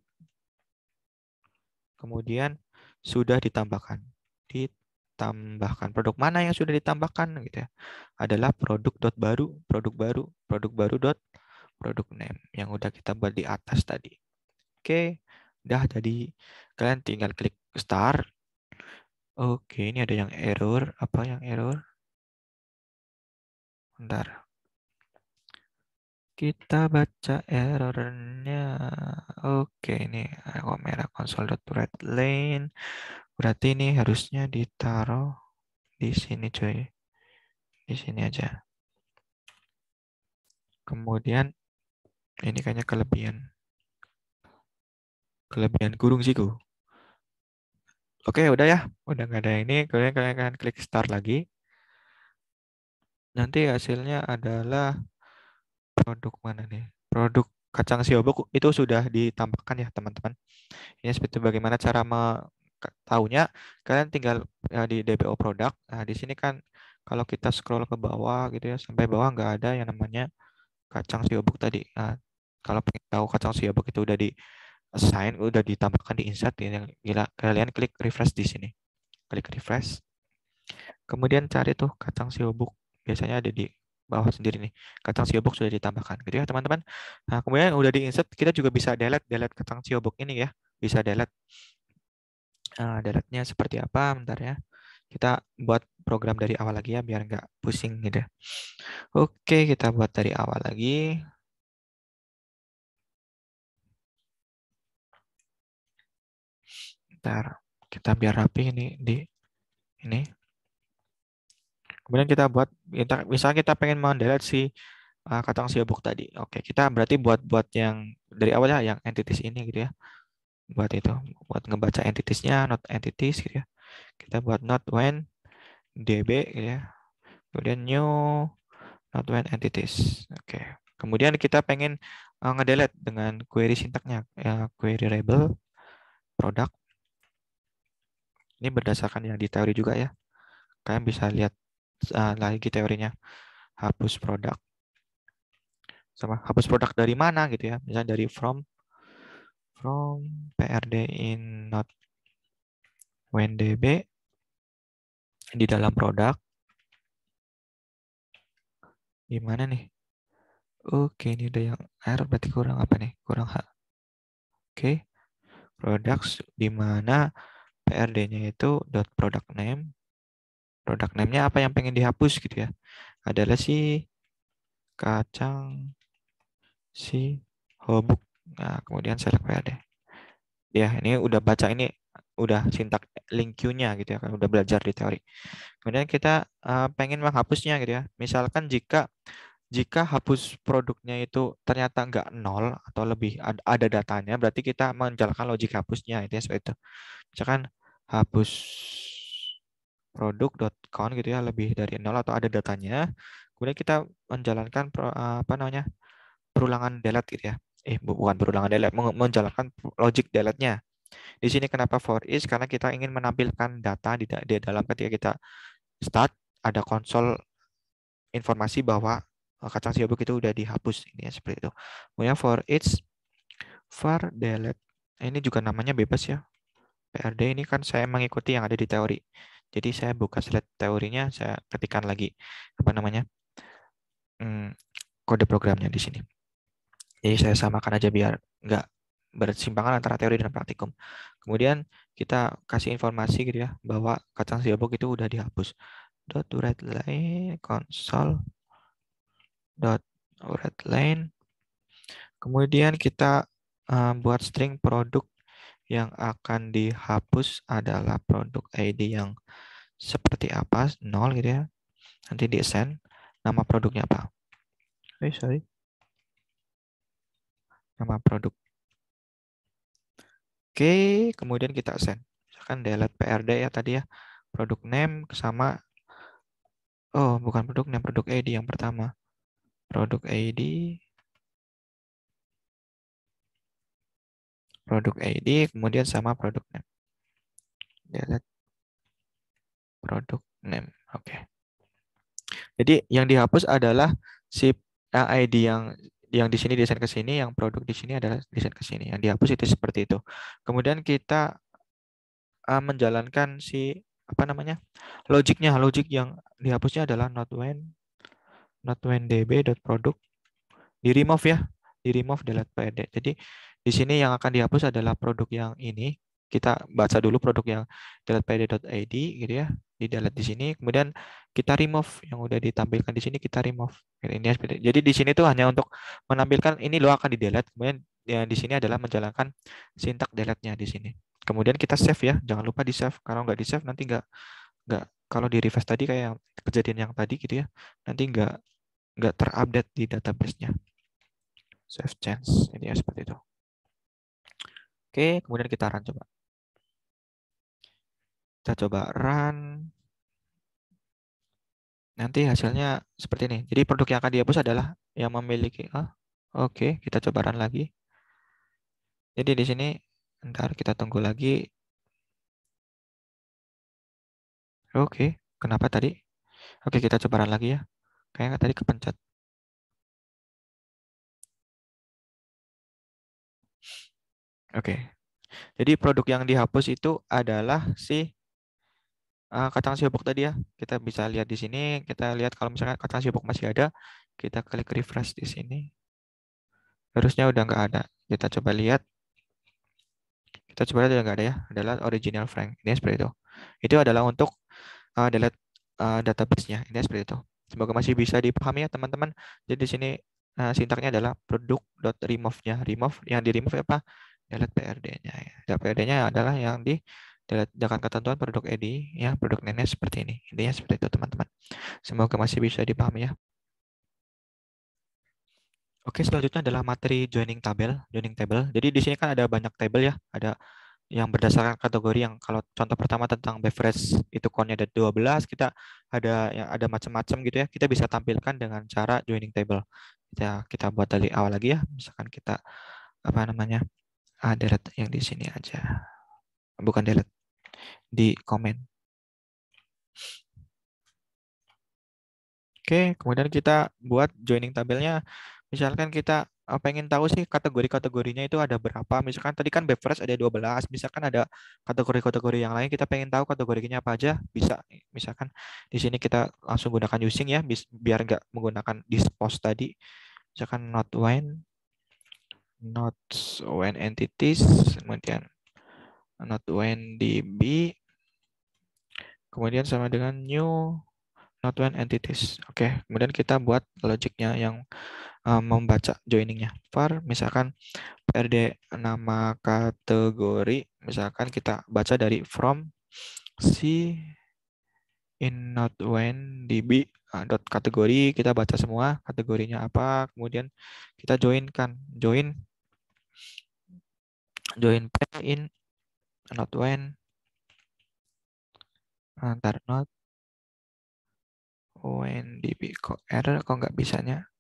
Kemudian sudah ditambahkan. Ditambahkan produk mana yang sudah ditambahkan gitu ya. Adalah produk dot baru, produk baru, produk baru dot produk name yang udah kita buat di atas tadi. Oke, udah jadi kalian tinggal klik start. Oke, ini ada yang error, apa yang error? Bentar. Kita baca errornya. Oke, ini merah. red console.readline. Berarti ini harusnya ditaruh di sini, coy. Di sini aja. Kemudian ini kayaknya kelebihan. Kelebihan kurung sih, Oke, udah ya. Udah nggak ada ini. Kalian, kalian akan klik start lagi nanti hasilnya adalah produk mana nih? Produk kacang siobok itu sudah ditampakkan ya teman-teman. Ini seperti bagaimana cara tahunya. Kalian tinggal ya, di DPO produk. Nah, di sini kan kalau kita scroll ke bawah gitu ya sampai bawah nggak ada yang namanya kacang siobok tadi. Nah, kalau pengen tahu kacang siobok itu udah di assign udah ditambahkan di insert yang gila kalian klik refresh di sini klik refresh kemudian cari tuh kacang siobok biasanya ada di bawah sendiri nih. Kacang siobok sudah ditambahkan gitu ya, teman-teman. Nah, kemudian udah diinsert kita juga bisa delete delete kacang siobok ini ya. Bisa delete. Uh, delete-nya seperti apa? Bentar ya. Kita buat program dari awal lagi ya biar nggak pusing gitu. Ya. Oke, kita buat dari awal lagi. Bentar. Kita biar rapi ini di ini. Kemudian kita buat, kita, misalnya kita pengen mendelet si uh, ah, kata obok tadi. Oke, kita berarti buat-buat yang dari awalnya yang entities ini gitu ya. Buat itu, buat ngebaca entitiesnya, not entities gitu ya. Kita buat not when db gitu ya. Kemudian new not when entities. Oke. Kemudian kita pengen uh, ah, ngedelete dengan query sintaknya, ya, query label product. Ini berdasarkan yang di teori juga ya. Kalian bisa lihat Eh, lagi teorinya hapus produk sama hapus produk dari mana gitu ya misalnya dari from from prd in not WNDB di dalam produk gimana nih oke ini udah yang R berarti kurang apa nih kurang H oke products di mana PRD-nya itu dot product name Produk name-nya apa yang pengen dihapus gitu ya. Adalah si kacang si hobuk. Nah, kemudian select PAD. Ya, ini udah baca ini udah sintak link Q-nya gitu ya kan udah belajar di teori. Kemudian kita uh, pengen menghapusnya gitu ya. Misalkan jika jika hapus produknya itu ternyata nggak nol atau lebih ada datanya, berarti kita menjalankan logik hapusnya itu ya seperti itu. Misalkan hapus produk.count gitu ya lebih dari nol atau ada datanya kemudian kita menjalankan eh, apa namanya perulangan delete gitu ya eh bukan perulangan delete menjalankan logic delete-nya di sini kenapa for each karena kita ingin menampilkan data di, di dalam ketika kita start ada konsol informasi bahwa eh, kacang siobok itu udah dihapus ini ya seperti itu kemudian for each for delete ini juga namanya bebas ya PRD ini kan saya mengikuti yang ada di teori jadi saya buka slide teorinya, saya ketikkan lagi apa namanya hmm, kode programnya di sini. Jadi saya samakan aja biar nggak bersimpangan antara teori dan praktikum. Kemudian kita kasih informasi gitu ya bahwa kacang siobok itu udah dihapus. Dot write line console dot write line. Kemudian kita uh, buat string produk yang akan dihapus adalah produk ID yang seperti apa, Nol, gitu ya. Nanti di send nama produknya apa. Eh, sorry. Nama produk. Oke, kemudian kita send. Misalkan delete PRD ya tadi ya. Produk name sama Oh, bukan produk name, produk ID yang pertama. Produk ID produk ID kemudian sama produk name. Delete ya, kan? produk name. Oke. Okay. Jadi yang dihapus adalah si ID yang yang di sini desain ke sini, yang produk di sini adalah desain ke sini. Yang dihapus itu seperti itu. Kemudian kita menjalankan si apa namanya? logiknya. Logik yang dihapusnya adalah not when not when db.product di remove ya, di remove delete pd. Jadi di sini yang akan dihapus adalah produk yang ini. Kita baca dulu produk yang deletepd.id gitu ya. Di delete di sini. Kemudian kita remove yang udah ditampilkan di sini kita remove. Ini ya, Jadi di sini tuh hanya untuk menampilkan ini lo akan di delete. Kemudian yang di sini adalah menjalankan sintak delete-nya di sini. Kemudian kita save ya. Jangan lupa di save. Kalau nggak di save nanti nggak nggak kalau di refresh tadi kayak kejadian yang tadi gitu ya. Nanti nggak nggak terupdate di database-nya. Save change ini ya seperti itu. Oke, kemudian kita run coba. Kita coba run. Nanti hasilnya seperti ini. Jadi produk yang akan dihapus adalah yang memiliki. Ah, oke, kita coba run lagi. Jadi di sini, ntar kita tunggu lagi. Oke, kenapa tadi? Oke, kita coba run lagi ya. Kayaknya tadi kepencet. Oke. Okay. Jadi produk yang dihapus itu adalah si uh, kacang nasi tadi ya. Kita bisa lihat di sini, kita lihat kalau misalnya kacang nasi masih ada, kita klik refresh di sini. Harusnya udah nggak ada. Kita coba lihat. Kita coba lihat udah nggak ada ya. Adalah original Frank. Ini seperti itu. Itu adalah untuk uh, delete uh, database-nya. Ini seperti itu. Semoga masih bisa dipahami ya teman-teman. Jadi di sini Nah, sintaknya adalah produk.remove-nya. Remove yang di-remove apa? delete PRD-nya ya. PRD-nya adalah yang di dengan ketentuan produk EDI ya produk nenek seperti ini intinya seperti itu teman-teman semoga masih bisa dipahami ya oke selanjutnya adalah materi joining tabel joining table jadi di sini kan ada banyak tabel ya ada yang berdasarkan kategori yang kalau contoh pertama tentang beverage itu konnya ada 12 kita ada ya, ada macam-macam gitu ya kita bisa tampilkan dengan cara joining table kita kita buat dari awal lagi ya misalkan kita apa namanya ah, delete yang di sini aja bukan delete di komen Oke, kemudian kita buat joining tabelnya. Misalkan kita eh, pengen tahu sih kategori-kategorinya itu ada berapa. Misalkan tadi kan beverage ada 12, misalkan ada kategori-kategori yang lain, kita pengen tahu kategorinya apa aja, bisa. Misalkan di sini kita langsung gunakan using ya, biar nggak menggunakan dispose tadi. Misalkan not wine, not when entities, kemudian not when DB, kemudian sama dengan new not when entities. Oke, okay. kemudian kita buat logiknya yang um, membaca joiningnya. Var, misalkan PRD nama kategori, misalkan kita baca dari from si in not when db eh, dot kategori kita baca semua kategorinya apa kemudian kita joinkan join join P in not when antar ah, not when DB kok error kok nggak bisanya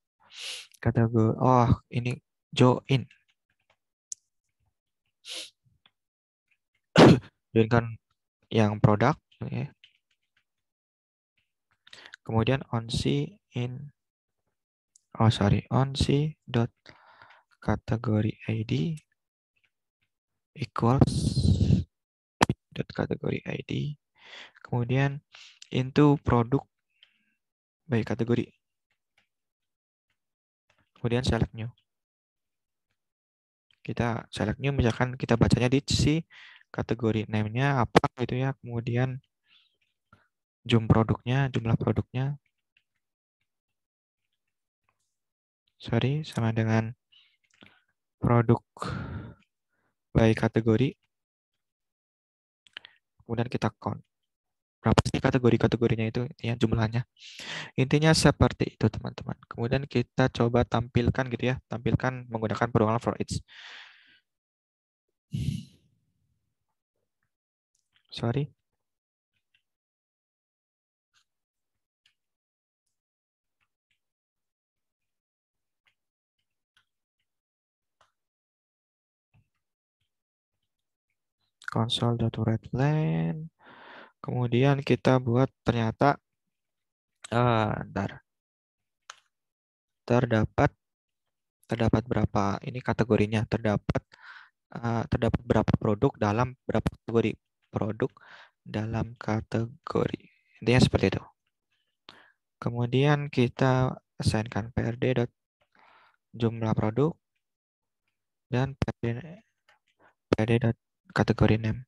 kata gue oh ini join join kan yang produk ya kemudian on C in oh sorry on C dot kategori ID equals dot kategori ID kemudian into produk by kategori kemudian select new kita select new misalkan kita bacanya di si kategori name-nya apa gitu ya kemudian jumlah produknya jumlah produknya sorry sama dengan produk by kategori. Kemudian kita count. Berapa sih kategori-kategorinya itu ya jumlahnya. Intinya seperti itu teman-teman. Kemudian kita coba tampilkan gitu ya, tampilkan menggunakan program for each. Sorry. console.writeLength. Kemudian kita buat ternyata uh, terdapat terdapat berapa ini kategorinya terdapat uh, terdapat berapa produk dalam berapa kategori produk dalam kategori intinya seperti itu kemudian kita assignkan prd jumlah produk dan prd prd kategori name.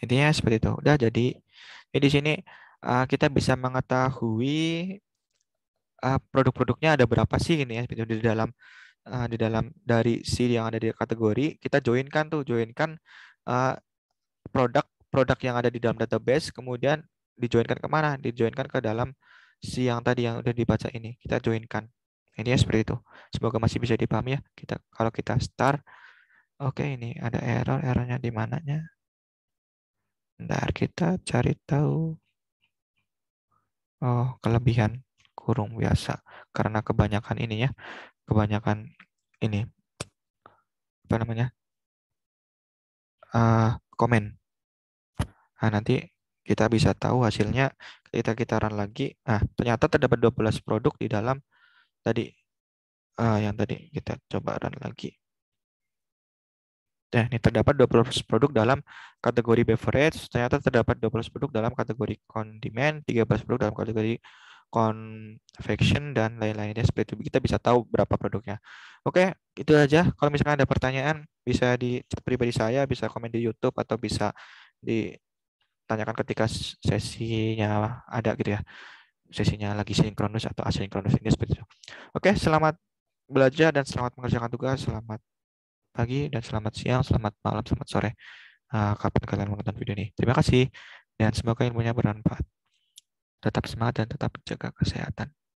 Intinya seperti itu. Udah jadi, jadi di sini uh, kita bisa mengetahui uh, produk-produknya ada berapa sih ini ya seperti itu di dalam uh, di dalam dari si yang ada di kategori kita joinkan tuh joinkan produk produk produk yang ada di dalam database kemudian dijoinkan kemana dijoinkan ke dalam si yang tadi yang udah dibaca ini kita joinkan ini ya seperti itu semoga masih bisa dipahami ya kita kalau kita start Oke, ini ada error. Errornya di mananya? Bentar, kita cari tahu. Oh, kelebihan kurung biasa. Karena kebanyakan ini ya, kebanyakan ini. Apa namanya? Uh, komen. Nah, nanti kita bisa tahu hasilnya kita kita run lagi. Nah, ternyata terdapat 12 produk di dalam tadi uh, yang tadi kita coba run lagi. Nah, ini terdapat 20 produk dalam kategori beverage, ternyata terdapat 20 produk dalam kategori kondimen, 13 produk dalam kategori confection, dan lain-lainnya. Seperti itu kita bisa tahu berapa produknya. Oke, itu aja. Kalau misalkan ada pertanyaan, bisa di chat pribadi saya, bisa komen di YouTube, atau bisa ditanyakan ketika sesinya ada gitu ya. Sesinya lagi sinkronus atau asinkronus ini seperti itu. Oke, selamat belajar dan selamat mengerjakan tugas. Selamat pagi, dan selamat siang, selamat malam, selamat sore. Uh, kapan kalian menonton video ini. Terima kasih, dan semoga ilmunya bermanfaat. Tetap semangat dan tetap jaga kesehatan.